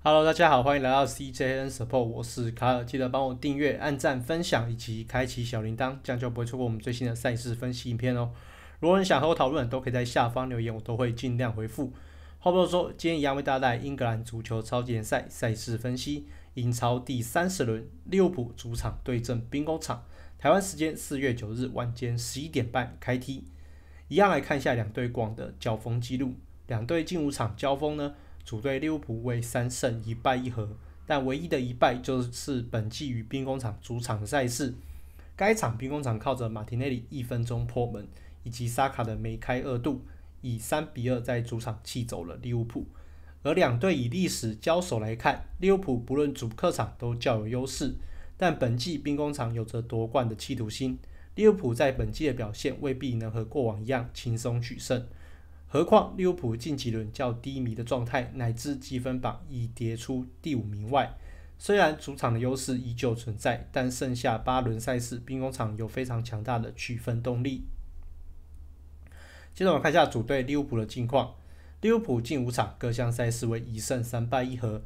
Hello，大家好，欢迎来到 C J N Support，我是卡尔。记得帮我订阅、按赞、分享以及开启小铃铛，这样就不会错过我们最新的赛事分析影片哦。如果你想和我讨论，都可以在下方留言，我都会尽量回复。话不多说，今天一样为大家带来英格兰足球超级联赛赛事分析，英超第三十轮，利物浦主场对阵兵工厂，台湾时间四月九日晚间十一点半开踢。一样来看一下两队广的交锋记录，两队进五场交锋呢？主队利物浦为三胜一败一和，但唯一的一败就是本季与兵工厂主场赛事。该场兵工厂靠着马蒂内里一分钟破门，以及沙卡的梅开二度，以三比二在主场气走了利物浦。而两队以历史交手来看，利物浦不论主客场都较有优势，但本季兵工厂有着夺冠的企图心，利物浦在本季的表现未必能和过往一样轻松取胜。何况利物浦近几轮较低迷的状态，乃至积分榜已跌出第五名外。虽然主场的优势依旧存在，但剩下八轮赛事，兵工厂有非常强大的取分动力。接着我们看一下主队利物浦的近况。利物浦近五场各项赛事为一胜三败一和，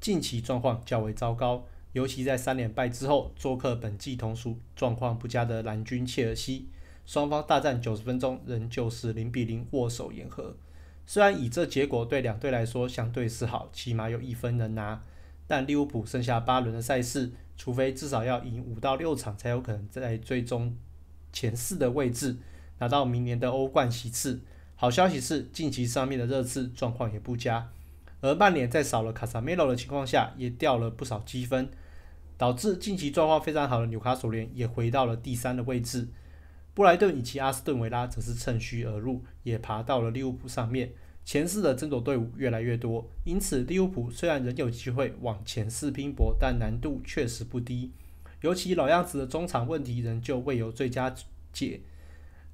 近期状况较为糟糕。尤其在三连败之后，做客本季同属状况不佳的蓝军切尔西。双方大战九十分钟，仍旧是零比零握手言和。虽然以这结果对两队来说相对是好，起码有一分能拿，但利物浦剩下八轮的赛事，除非至少要赢五到六场，才有可能在最终前四的位置拿到明年的欧冠席次。好消息是，近期上面的热刺状况也不佳，而曼联在少了卡萨梅罗的情况下，也掉了不少积分，导致近期状况非常好的纽卡索联也回到了第三的位置。布莱顿以及阿斯顿维拉则是趁虚而入，也爬到了利物浦上面。前四的争夺队伍越来越多，因此利物浦虽然仍有机会往前四拼搏，但难度确实不低。尤其老样子的中场问题仍旧未有最佳解。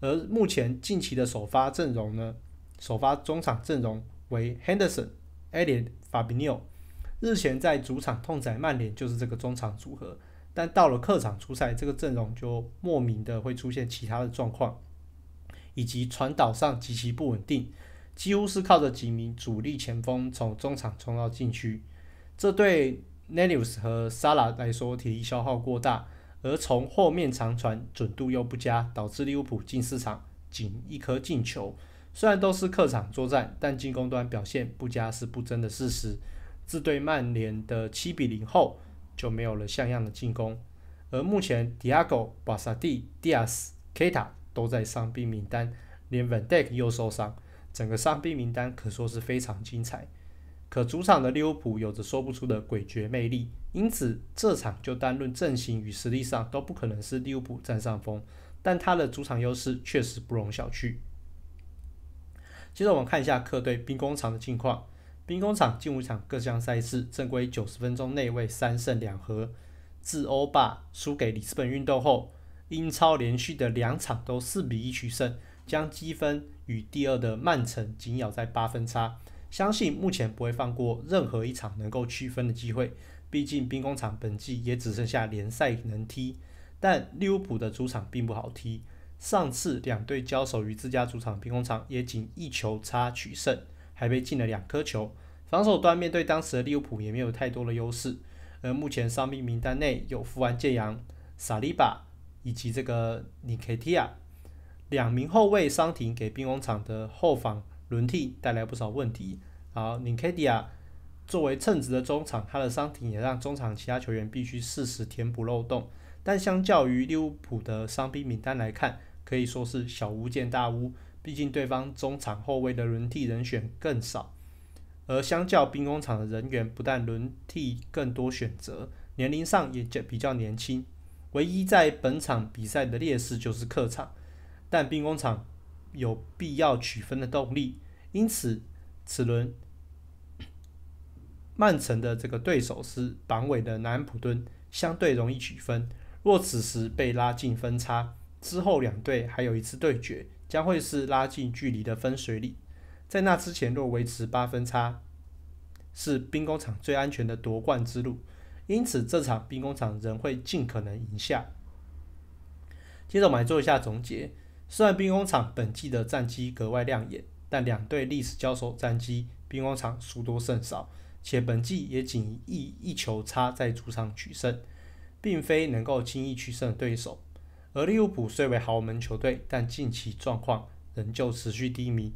而目前近期的首发阵容呢？首发中场阵容为 Henderson、e l l i t f a b i n 日前在主场痛宰曼联，就是这个中场组合。但到了客场出赛，这个阵容就莫名的会出现其他的状况，以及传导上极其不稳定，几乎是靠着几名主力前锋从中场冲到禁区，这对 n e n u s 和 Sala 来说体力消耗过大，而从后面长传准度又不佳，导致利物浦进四场仅一颗进球。虽然都是客场作战，但进攻端表现不佳是不争的事实。自对曼联的七比零后。就没有了像样的进攻，而目前 Diago、巴萨蒂、a Dias、Keta 都在伤病名单，连 Van d e j k 又受伤，整个伤病名单可说是非常精彩。可主场的利物浦有着说不出的诡谲魅力，因此这场就单论阵型与实力上都不可能是利物浦占上风，但他的主场优势确实不容小觑。接着我们看一下客队兵工厂的近况。兵工厂近五场各项赛事正规九十分钟内位三胜两和，自欧霸输给里斯本运动后，英超连续的两场都四比一取胜，将积分与第二的曼城紧咬在八分差。相信目前不会放过任何一场能够区分的机会，毕竟兵工厂本季也只剩下联赛能踢。但利物浦的主场并不好踢，上次两队交手于自家主场兵工厂也仅一球差取胜。还被进了两颗球，防守端面对当时的利物浦也没有太多的优势。而目前伤病名单内有富安建阳、萨利巴以及这个尼克蒂亚两名后卫伤停，给兵工厂的后防轮替带来不少问题。好，尼克蒂亚作为称职的中场，他的伤停也让中场其他球员必须适时填补漏洞。但相较于利物浦的伤兵名单来看，可以说是小巫见大巫。毕竟对方中场后卫的轮替人选更少，而相较兵工厂的人员，不但轮替更多选择，年龄上也就比较年轻。唯一在本场比赛的劣势就是客场，但兵工厂有必要取分的动力。因此，此轮曼城的这个对手是榜尾的南安普敦，相对容易取分。若此时被拉近分差，之后两队还有一次对决。将会是拉近距离的分水岭，在那之前若维持八分差，是兵工厂最安全的夺冠之路。因此，这场兵工厂仍会尽可能赢下。接着我们来做一下总结：虽然兵工厂本季的战绩格外亮眼，但两队历史交手战绩，兵工厂输多胜少，且本季也仅一一球差在主场取胜，并非能够轻易取胜的对手。而利物浦虽为豪门球队，但近期状况仍旧持续低迷。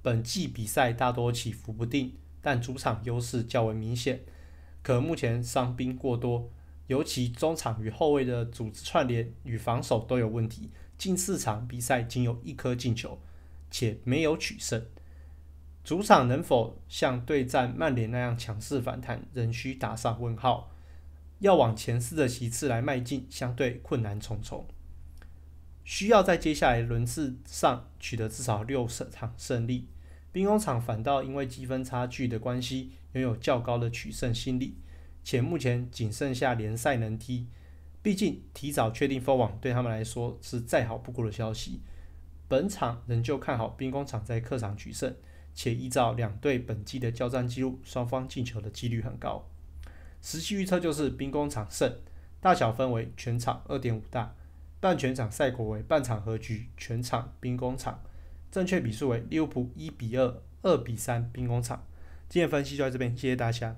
本季比赛大多起伏不定，但主场优势较为明显。可目前伤兵过多，尤其中场与后卫的组织串联与防守都有问题。近四场比赛仅有一颗进球，且没有取胜。主场能否像对战曼联那样强势反弹，仍需打上问号。要往前四的席次来迈进，相对困难重重。需要在接下来轮次上取得至少六胜场胜利，兵工厂反倒因为积分差距的关系，拥有较高的取胜心理，且目前仅剩下联赛能踢，毕竟提早确定封网对他们来说是再好不过的消息。本场仍旧看好兵工厂在客场取胜，且依照两队本季的交战记录，双方进球的几率很高。实际预测就是兵工厂胜，大小分为全场二点五大。半全场赛果为半场和局，全场兵工厂。正确比数为利物浦一比二，二比三兵工厂。经验分析就在这边，谢谢大家。